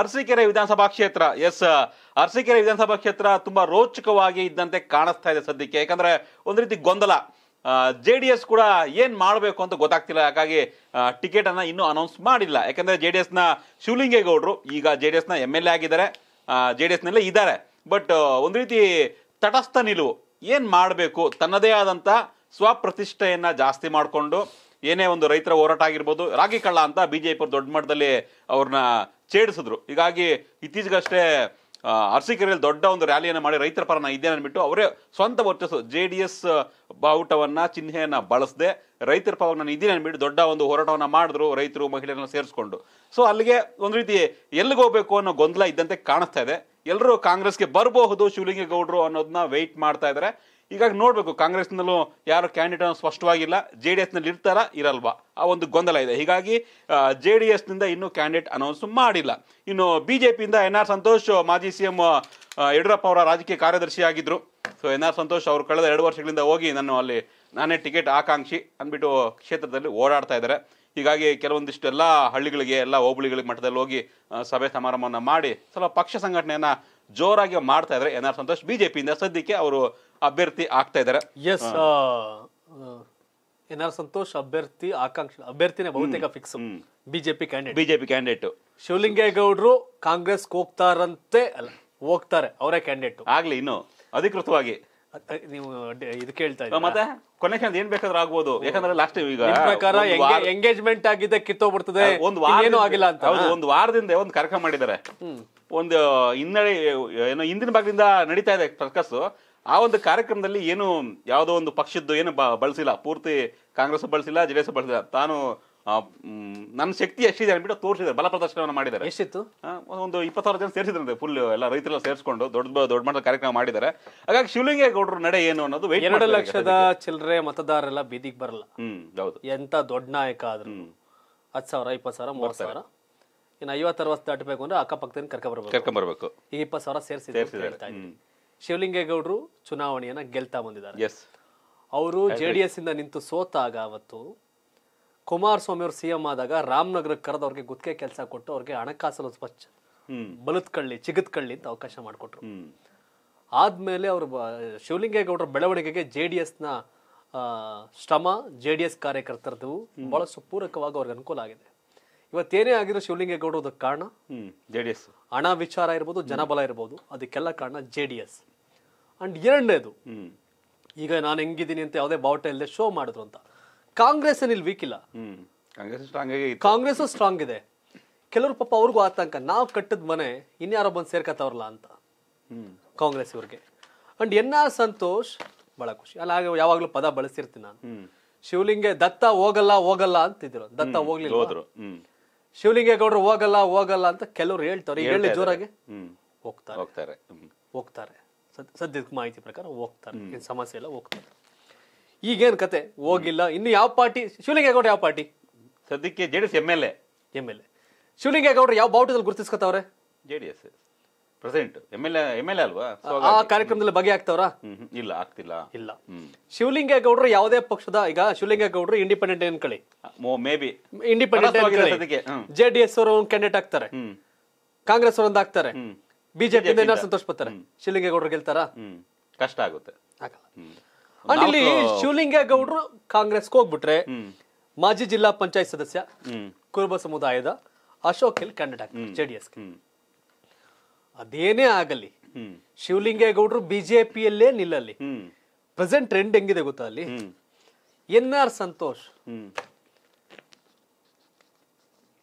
ಅರಸೀಕೆರೆ ವಿಧಾನಸಭಾ ಕ್ಷೇತ್ರ ಎಸ್ ಅರಸೀಕೆರೆ ವಿಧಾನಸಭಾ ಕ್ಷೇತ್ರ ತುಂಬಾ ರೋಚಕವಾಗಿ ಇದ್ದಂತೆ ಕಾಣಿಸ್ತಾ ಇದೆ ಸದ್ಯಕ್ಕೆ ಯಾಕಂದ್ರೆ ಒಂದು ರೀತಿ ಗೊಂದಲ ಜೆ ಡಿ ಎಸ್ ಕೂಡ ಏನು ಮಾಡಬೇಕು ಅಂತ ಗೊತ್ತಾಗ್ತಿಲ್ಲ ಹಾಗಾಗಿ ಟಿಕೆಟನ್ನು ಇನ್ನೂ ಅನೌನ್ಸ್ ಮಾಡಿಲ್ಲ ಯಾಕಂದ್ರೆ ಜೆ ಡಿ ಎಸ್ನ ಶಿವಲಿಂಗೇಗೌಡರು ಈಗ ಜೆ ಡಿ ಎಸ್ನ ಎಮ್ ಎಲ್ ಎ ಆಗಿದ್ದಾರೆ ಜೆ ಡಿ ಎಸ್ನಲ್ಲೇ ಇದ್ದಾರೆ ಬಟ್ ಒಂದು ರೀತಿ ತಟಸ್ಥ ನಿಲುವು ಏನು ಮಾಡಬೇಕು ತನ್ನದೇ ಆದಂಥ ಸ್ವಪ್ರತಿಷ್ಠೆಯನ್ನು ಜಾಸ್ತಿ ಮಾಡಿಕೊಂಡು ಏನೇ ಒಂದು ರೈತರ ಹೋರಾಟ ಆಗಿರ್ಬೋದು ರಾಗಿ ಕಳ್ಳ ಅಂತ ಬಿ ಜೆ ಪಿ ದೊಡ್ಡ ಮಟ್ಟದಲ್ಲಿ ಅವ್ರನ್ನ ಛೇಡಿಸಿದ್ರು ಹೀಗಾಗಿ ಇತ್ತೀಚೆಗಷ್ಟೇ ಅರಸೀಕೆರೆಯಲ್ಲಿ ದೊಡ್ಡ ಒಂದು ರ್ಯಾಲಿಯನ್ನು ಮಾಡಿ ರೈತರ ಪರನ ಇದ್ದೇನೆ ಅಂದ್ಬಿಟ್ಟು ಅವರೇ ಸ್ವಂತ ವರ್ಚಸ್ಸು ಜೆ ಡಿ ಎಸ್ ಬಾವುಟವನ್ನು ಚಿಹ್ನೆಯನ್ನು ಬಳಸದೆ ರೈತರ ಪರವಾಗಿ ನಾನು ಇದ್ದೀನಿ ಅಂದ್ಬಿಟ್ಟು ದೊಡ್ಡ ಒಂದು ಹೋರಾಟವನ್ನು ಮಾಡಿದ್ರು ರೈತರು ಮಹಿಳೆಯರನ್ನ ಸೇರಿಸ್ಕೊಂಡು ಸೊ ಅಲ್ಲಿಗೆ ಒಂದು ರೀತಿ ಎಲ್ಲಿಗೆ ಹೋಗಬೇಕು ಅನ್ನೋ ಗೊಂದಲ ಇದ್ದಂತೆ ಕಾಣಿಸ್ತಾ ಇದೆ ಎಲ್ಲರೂ ಕಾಂಗ್ರೆಸ್ಗೆ ಬರಬಹುದು ಶಿವಲಿಂಗೇಗೌಡರು ಅನ್ನೋದನ್ನ ವೆಯ್ಟ್ ಮಾಡ್ತಾ ಇದ್ದಾರೆ ಹೀಗಾಗಿ ನೋಡಬೇಕು ಕಾಂಗ್ರೆಸ್ನಲ್ಲೂ ಯಾರು ಕ್ಯಾಂಡಿಡೇಟ್ ಸ್ಪಷ್ಟವಾಗಿಲ್ಲ ಜೆ ಡಿ ಎಸ್ನಲ್ಲಿ ಇರ್ತಾರಾ ಇರಲ್ವಾ ಆ ಒಂದು ಗೊಂದಲ ಇದೆ ಹೀಗಾಗಿ ಜೆ ಡಿ ಎಸ್ನಿಂದ ಇನ್ನೂ ಕ್ಯಾಂಡಿಡೇಟ್ ಅನೌನ್ಸ್ ಮಾಡಿಲ್ಲ ಇನ್ನು ಬಿ ಜೆ ಪಿಯಿಂದ ಎನ್ ಆರ್ ಸಂತೋಷ್ ಮಾಜಿ ಸಿ ಎಂ ಯಡಿಯೂರಪ್ಪ ಅವರ ರಾಜಕೀಯ ಕಾರ್ಯದರ್ಶಿಯಾಗಿದ್ದರು ಸೊ ಎನ್ ಆರ್ ಸಂತೋಷ್ ಅವರು ಕಳೆದ ಎರಡು ವರ್ಷಗಳಿಂದ ಹೋಗಿ ನಾನು ಅಲ್ಲಿ ನಾನೇ ಟಿಕೆಟ್ ಆಕಾಂಕ್ಷಿ ಅಂದ್ಬಿಟ್ಟು ಕ್ಷೇತ್ರದಲ್ಲಿ ಓಡಾಡ್ತಾ ಇದ್ದಾರೆ ಹೀಗಾಗಿ ಎಲ್ಲ ಹಳ್ಳಿಗಳಿಗೆ ಎಲ್ಲ ಹೋಬಳಿಗಳಿಗೆ ಮಟ್ಟದಲ್ಲಿ ಹೋಗಿ ಸಭೆ ಸಮಾರಂಭವನ್ನು ಮಾಡಿ ಸ್ವಲ್ಪ ಪಕ್ಷ ಸಂಘಟನೆಯನ್ನು ಜೋರಾಗಿ ಮಾಡ್ತಾ ಇದ್ದಾರೆ N R Santosh B J ಪಿಯಿಂದ ಸದ್ಯಕ್ಕೆ ಅವರು ಅಭ್ಯರ್ಥಿ ಆಗ್ತಾ ಇದ್ದಾರೆ ಎಸ್ ಎನ್ ಆರ್ ಸಂತೋಷ್ ಅಭ್ಯರ್ಥಿ ಆಕಾಂಕ್ಷಿ ಅಭ್ಯರ್ಥಿನೇ ಬಹುತೇಕ fix BJP candidate BJP candidate ಶಿವಲಿಂಗೇಗೌಡರು ಕಾಂಗ್ರೆಸ್ ಹೋಗ್ತಾರಂತೆ ಅಲ್ಲ ಹೋಗ್ತಾರೆ ಅವರೇ ಕ್ಯಾಂಡಿಡೇಟ್ ಆಗ್ಲಿ ಇನ್ನು ಅಧಿಕೃತವಾಗಿ ನೀವು ಇದು ಕೇಳ್ತಾ ಇದ್ದೀರಾ ಮತ್ತೆ ಕೊನೆ ಕ್ಷಣ ಏನ್ ಬೇಕಾದ್ರೂ ಆಗ್ಬೋದು ಯಾಕಂದ್ರೆ ಲಾಸ್ಟ್ ಈಗ ಪ್ರಕಾರ ಎಂಗೇಜ್ಮೆಂಟ್ ಆಗಿದೆ ಕಿತ್ತೋಗ್ಬಿಡ್ತದೆ ಒಂದು ವಾರ ಏನೂ ಆಗಿಲ್ಲ ಅಂತ ಹೌದು ಒಂದು ವಾರದಿಂದ ಒಂದು ಕಾರ್ಯಕ್ರಮ ಮಾಡಿದ್ದಾರೆ ಒಂದು ಹಿನ್ನಡೆ ಏನೋ ಹಿಂದಿನ ಭಾಗದಿಂದ ನಡೀತಾ ಇದೆ ಸರ್ಕಸ್ ಆ ಒಂದು ಕಾರ್ಯಕ್ರಮದಲ್ಲಿ ಏನು ಯಾವುದೋ ಒಂದು ಪಕ್ಷದ್ದು ಏನು ಬಳಸಿಲ್ಲ ಪೂರ್ತಿ ಕಾಂಗ್ರೆಸ್ ಬಳಸಿಲ್ಲ ಜೆ ಡಿ ಎಸ್ ಬಳಸಿಲ್ಲ ತಾನು ನನ್ನ ಶಕ್ತಿ ಎಷ್ಟಿದೆ ಅನ್ಬಿಟ್ಟು ತೋರಿಸಿದ್ದಾರೆ ಬಲ ಪ್ರದರ್ಶನವನ್ನು ಮಾಡಿದ್ದಾರೆ ಎಷ್ಟಿತ್ತು ಒಂದು ಇಪ್ಪತ್ತಾರು ಜನ ಸೇರಿಸಿದ್ರಂತೆ ಫುಲ್ ಎಲ್ಲ ರೈತರೆಲ್ಲ ಸೇರಿಸ್ಕೊಂಡು ದೊಡ್ಡ ದೊಡ್ಡ ಮಟ್ಟದ ಕಾರ್ಯಕ್ರಮ ಮಾಡಿದ್ದಾರೆ ಹಾಗಾಗಿ ಗೌಡರು ನಡೆ ಏನು ಅನ್ನೋದು ಎರಡು ಲಕ್ಷದ ಚಿಲ್ಲರೆ ಮತದಾರರೆಲ್ಲ ಬೀದಿಗೆ ಬರಲ್ಲ ಹೌದು ಎಂತ ದೊಡ್ಡ ನಾಯಕ ಆದ್ರೂ ಹತ್ತು ಸಾವಿರ ಇಪ್ಪತ್ತು ಸಾವಿರ ಮೂವತ್ತು ಸಾವಿರ ಇನ್ನು ಐವತ್ತರ ವರ್ಷ ದಾಟಬೇಕು ಅಂದ್ರೆ ಅಕ್ಕಪಕ್ಕದಲ್ಲಿ ಕರ್ಕೊಂಡ್ಬರ್ಬೇಕು ಕರ್ಕೊಂಡ್ಬರ್ಬೇಕು ಈಗ ಇಪ್ಪತ್ತು ಸಾವಿರ ಸೇರಿಸಿ ಶಿವಲಿಂಗೇಗೌಡರು ಚುನಾವಣೆಯನ್ನ ಗೆಲ್ತಾ ಬಂದಿದ್ದಾರೆ ಎಸ್ ಅವರು ಜೆ ಡಿ ಎಸ್ ಇಂದ ನಿಂತು ಸೋತಾಗ ಅವತ್ತು ಕುಮಾರಸ್ವಾಮಿ ಅವರು ಸಿಎಂ ಆದಾಗ ರಾಮನಗರಕ್ಕೆ ಕರೆದು ಅವ್ರಿಗೆ ಗುತ್ತಿಗೆ ಕೆಲಸ ಕೊಟ್ಟು ಅವ್ರಿಗೆ ಹಣಕಾಸು ಸ್ವಚ್ಛ ಬಲತ್ಕಳ್ಳಿ ಚಿಗತ್ಕಳ್ಳಿ ಅಂತ ಅವಕಾಶ ಮಾಡಿಕೊಟ್ರು ಆದ್ಮೇಲೆ ಅವರು ಶಿವಲಿಂಗೇಗೌಡರ ಬೆಳವಣಿಗೆಗೆ ಜೆ ಡಿ ಎಸ್ನ ಶ್ರಮ ಜೆ ಡಿ ಎಸ್ ಕಾರ್ಯಕರ್ತರದ್ದು ಬಹಳಷ್ಟು ಪೂರಕವಾಗಿ ಅವ್ರಿಗೆ ಅನುಕೂಲ ಆಗಿದೆ ಇವತ್ತೇನೇ ಆಗಿರೋ ಶಿವಲಿಂಗೇಗೌಡ ಅದಕ್ಕೆ ಕಾರಣ ಜೆ ಡಿ ಎಸ್ ಹಣ ವಿಚಾರ ಇರ್ಬೋದು ಜನಬಲ ಇರ್ಬೋದು ಅದಕ್ಕೆಲ್ಲ ಕಾರಣ ಜೆ ಡಿ ಎಸ್ ಅಂಡ್ ಎರಡನೇದು ಈಗ ನಾನು ಹೆಂಗಿದ್ದೀನಿ ಅಂತ ಯಾವುದೇ ಬಾವುಟ ಇಲ್ಲದೆ ಶೋ ಮಾಡಿದ್ರು ಅಂತ ಕಾಂಗ್ರೆಸ್ ಏನಿಲ್ ವೀಕ್ ಇಲ್ಲ ಕಾಂಗ್ರೆಸ್ ಸ್ಟ್ರಾಂಗ್ ಇದೆ ಕೆಲವರು ಪಾಪ ಅವ್ರಿಗೂ ಆತಂಕ ನಾವು ಕಟ್ಟಿದ ಮನೆ ಇನ್ಯಾರೋ ಬಂದು ಸೇರ್ಕತ್ತವ್ರಲ್ಲ ಅಂತ ಕಾಂಗ್ರೆಸ್ ಇವ್ರಿಗೆ ಅಂಡ್ ಎನ್ ಆರ್ ಸಂತೋಷ್ ಬಹಳ ಖುಷಿ ಅಲ್ಲ ಹಾಗೆ ಯಾವಾಗಲೂ ಪದ ಬಳಸಿರ್ತೀನಿ ನಾನು ಶಿವಲಿಂಗ ದತ್ತ ಹೋಗಲ್ಲ ಹೋಗಲ್ಲ ಅಂತಿದ್ರು ದತ್ತ ಹೋಗ್ಲಿಲ್ಲ ಶಿವಲಿಂಗೇಗೌಡರು ಹೋಗಲ್ಲ ಹೋಗಲ್ಲ ಅಂತ ಕೆಲವರು ಹೇಳ್ತಾರೆ ಹೇಳಿ ಜೋರಾಗಿ ಹೋಗ್ತಾರೆ ಹೋಗ್ತಾರೆ ಹೋಗ್ತಾರೆ ಸದ್ಯದ ಮಾಹಿತಿ ಪ್ರಕಾರ ಹೋಗ್ತಾರೆ ಏನು ಸಮಸ್ಯೆ ಇಲ್ಲ ಹೋಗ್ತಾರೆ ಈಗೇನು ಕತೆ ಹೋಗಿಲ್ಲ ಇನ್ನು ಯಾವ ಪಾರ್ಟಿ ಶಿವಲಿಂಗೇಗೌಡ ಯಾವ ಪಾರ್ಟಿ ಸದ್ಯಕ್ಕೆ J D S M L A M L A ಶಿವಲಿಂಗೇಗೌಡರು ಯಾವ ಬಾವುಟದಲ್ಲಿ ಗುರುತಿಸ್ಕೊತಾವ್ರೆ J D S present M L L ಅಲ್ವಾ ಆ ಕಾರ್ಯಕ್ರಮದಲ್ಲಿ ಆಗ್ತಾವ್ರಾ ಇಲ್ಲ ಆಗ್ತಿಲ್ಲ ಇಲ್ಲ ಶಿವಲಿಂಗೇಗೌಡರು ಯಾವುದೇ ಪಕ್ಷದ ಈಗ ಶಿವಲಿಂಗೇಗೌಡರು ಇಂಡಿಪೆಂಡೆಂಟ್ ಅನ್ಕೊಳ್ಳಿ ಮೇ ಬಿ ಇಂಡಿಪೆಂಡೆಂಟ್ ಅನ್ಕೊಳ್ಳಿ ಜೆ ಡಿ ಎಸ್ ಅವರು ಒಂದು ಕ್ಯಾಂಡಿಡೇಟ್ ಆಗ್ತಾರೆ ಕಾಂಗ್ರೆಸ್ ಅವರೊಂದು ಆಗ್ತಾರೆ ಬಿಜೆಪಿ ಸಂತೋಷ ಪಡ್ತಾರೆ ಶಿವಲಿಂಗೇಗೌಡರು ಗೆಲ್ತಾರ ಕಷ್ಟ ಆಗುತ್ತೆ ಅಂಡ್ ಇಲ್ಲಿ ಶಿವಲಿಂಗೇಗೌಡರು ಕಾಂಗ್ರೆಸ್ ಹೋಗ್ಬಿಟ್ರೆ ಮಾಜಿ ಜಿಲ್ಲಾ ಪಂಚಾಯತ್ ಸದಸ್ಯ ಕುರುಬ ಸಮುದಾಯದ ಅಶೋಕ್ ಎಲ್ ಕ್ಯಾಂಡಿಡೇಟ್ ಆಗ್ತಾರೆ ಜೆಡಿಎಸ್ ಅದೇನೇ ಆಗಲಿ ಶಿವಲಿಂಗೇಗೌಡರು ಬಿಜೆಪಿಯಲ್ಲೇ ನಿಲ್ಲಲಿ ಪ್ರೆಸೆಂಟ್ ಟ್ರೆಂಡ್ ಹೆಂಗಿದೆ ಗೊತ್ತಾ ಅಲ್ಲಿ ಎನ್ ಆರ್ ಸಂತೋಷ್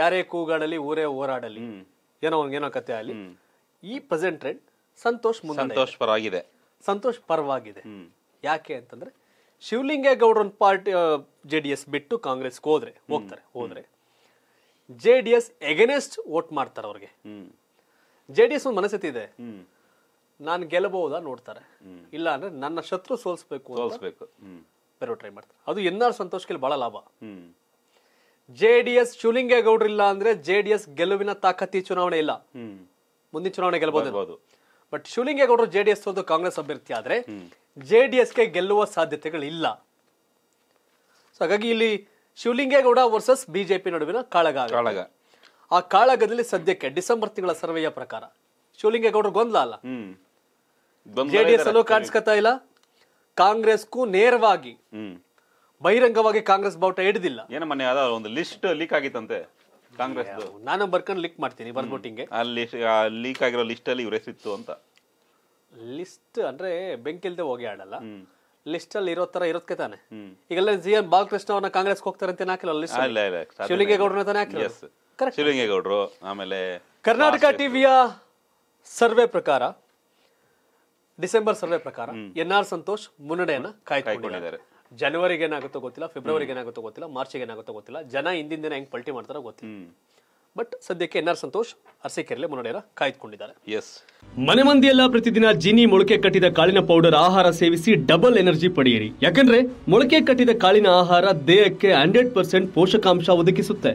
ಯಾರೇ ಕೂಗಾಡಲಿ ಊರೇ ಹೋರಾಡಲಿ ಏನೋ ಏನೋ ಕತೆ ಆಗಲಿ ಈ ಪ್ರೆಸೆಂಟ್ ಟ್ರೆಂಡ್ ಸಂತೋಷ್ ಸಂತೋಷ್ ಪರವಾಗಿದೆ ಸಂತೋಷ್ ಪರವಾಗಿದೆ ಯಾಕೆ ಅಂತಂದ್ರೆ ಶಿವಲಿಂಗೇಗೌಡರ ಪಾರ್ಟಿ ಜೆ ಡಿ ಎಸ್ ಬಿಟ್ಟು ಕಾಂಗ್ರೆಸ್ಗೆ ಹೋದ್ರೆ ಹೋಗ್ತಾರೆ ಹೋದ್ರೆ J D S against vote ಮಾಡ್ತಾರೆ ಅವ್ರಿಗೆ ಜೆ ಡಿ ಎಸ್ ಒಂದು ಇದೆ ನಾನು ಗೆಲ್ಲಬಹುದಾ ನೋಡ್ತಾರೆ ಇಲ್ಲ ಅಂದ್ರೆ ನನ್ನ ಶತ್ರು ಸೋಲ್ಸ್ಬೇಕು ಸೋಲ್ಸ್ಬೇಕು ಬೇರೆ ಟ್ರೈ ಮಾಡ್ತಾರೆ ಅದು ಎನ್ ಸಂತೋಷಕ್ಕೆ ಸಂತೋಷ್ಗೆ ಬಹಳ ಲಾಭ ಜೆ ಡಿ ಎಸ್ ಇಲ್ಲ ಅಂದ್ರೆ ಜೆ ಡಿ ಎಸ್ ಗೆಲುವಿನ ತಾಕತ್ತಿ ಚುನಾವಣೆ ಇಲ್ಲ ಮುಂದಿನ ಚುನಾವಣೆ ಗೆಲ್ಲಬಹುದು ಬಟ್ ಶಿವಲಿಂಗೇಗೌಡರು ಜೆ ಡಿ ಎಸ್ ಸೋದು ಕಾಂಗ್ರೆಸ್ ಅಭ್ಯರ್ಥಿ ಆದ್ರೆ ಜೆ ಡಿ ಎಸ್ಗೆ ಗೆಲ್ಲುವ ಸಾಧ್ಯತೆಗಳಿಲ್ಲ ಸೊ ಹಾಗಾಗಿ ಇಲ್ಲಿ ಶಿವಲಿಂಗೇಗೌಡ ವರ್ಸಸ್ ಬಿಜೆಪಿ ನಡುವಿನ ಕಾಳಗ ಕಾಳಗ ಆ ಕಾಳಗದಲ್ಲಿ ಸದ್ಯಕ್ಕೆ ಡಿಸೆಂಬರ್ ತಿಂಗಳ ಸರ್ವೆಯ ಪ್ರಕಾರ ಶಿವಲಿಂಗೇಗೌಡರು ಗೊಂದಲ ಅಲ್ಲ ಜೆಡಿಎಸ್ ಅಲ್ಲೂ ಕಾಣಿಸ್ಕೊತಾ ಇಲ್ಲ ಕಾಂಗ್ರೆಸ್ಗೂ ನೇರವಾಗಿ ಬಹಿರಂಗವಾಗಿ ಕಾಂಗ್ರೆಸ್ ಬಾವುಟ ಹಿಡಿದಿಲ್ಲ ಏನೋ ಮನೆ ಅದ ಒಂದು ಲಿಸ್ಟ್ ಲೀಕ್ ಆಗಿತ್ತಂತೆ ಕಾಂಗ್ರೆಸ್ ನಾನು ಬರ್ಕೊಂಡು ಲೀಕ್ ಮಾಡ್ತೀನಿ ಬರ್ಬೋಟಿಂಗ್ಗೆ ಅಲ್ಲಿ ಲೀಕ್ ಆಗಿರೋ ಲಿಸ್ಟ್ ಅಲ್ಲಿ ಇವ್ರ ಸಿತ್ತು ಅಂತ ಲಿಸ್ಟ್ ಅಂದ್ರೆ ಬೆಂಕಿ ಇಲ್ದೆ ಹೋಗಿ ಆಡಲ್ಲ ಲಿಸ್ಟ್ ಅಲ್ಲಿ ಇರೋ ತರ ಇರೋದಕ್ಕೆ ತಾನೆ ಈಗೆಲ್ಲ ಜಿ ಎನ್ ಬಾಲಕೃಷ್ಣ ಅವ್ರನ್ನ ಕಾಂಗ್ರೆಸ್ ಹೋಗ್ತಾರಂತ ಹಾಕಿಲ್ಲ ಲಿಸ್ಟ್ ಶಿವಲಿಂಗೇಗೌಡರನ್ನ ತಾನೇ ಹಾಕಿಲ್ಲ ಶಿವಲಿಂಗೇಗೌಡರು ಆಮೇಲೆ ಕರ್ನಾಟಕ ಟಿವಿಯ ಸರ್ವೆ ಪ್ರಕಾರ ಡಿಸೆಂಬರ್ ಸರ್ವೆ ಪ್ರಕಾರ ಎನ್ ಆರ್ ಸಂತೋಷ್ ಮುನ್ನಡೆಯನ್ನ ಕಾಯ್ಕೊಂಡಿದ್ದಾರೆ ಜನವರಿಗೆ ಏನಾಗುತ್ತೋ ಗೊತ್ತಿಲ್ಲ ಫೆಬ್ರವರಿಗೆ ಏನಾಗುತ್ತೋ ಗೊತ್ತಿಲ್ಲ ಮಾರ್ಚ್ಗೆ ಏನಾಗುತ್ತೋ ಗೊತ್ತಿಲ್ಲ ಜನ ಹಿಂದಿನ ದಿನ ಹೆಂಗ್ ಪಲ್ಟಿ ಮಾಡ್ತಾರೋ ಗೊತ್ತಿಲ್ಲ ಬಟ್ ಸದ್ಯಕ್ಕೆ ಎನ್ ಆರ್ ಸಂತೋಷ್ ಅರಸಿಕೆರೆ ಮುನ್ನಡೆಯನ್ನ ಕಾಯ್ದುಕೊಂಡಿದ್ದಾರೆ ಎಸ್ ಮನೆ ಮಂದಿಯೆಲ್ಲ ಪ್ರತಿದಿನ ಜಿನಿ ಮೊಳಕೆ ಕಟ್ಟಿದ ಕಾಳಿನ ಪೌಡರ್ ಆಹಾರ ಸೇವಿಸಿ ಡಬಲ್ ಎನರ್ಜಿ ಪಡೆಯಿರಿ ಯಾಕಂದ್ರೆ ಮೊಳಕೆ ಕಟ್ಟಿದ ಕಾಳಿನ ಆಹಾರ ದೇಹಕ್ಕೆ ಹಂಡ್ರೆಡ್ ಪರ್ಸೆಂಟ್ ಪೋಷಕಾಂಶ ಒದಗಿಸುತ್ತೆ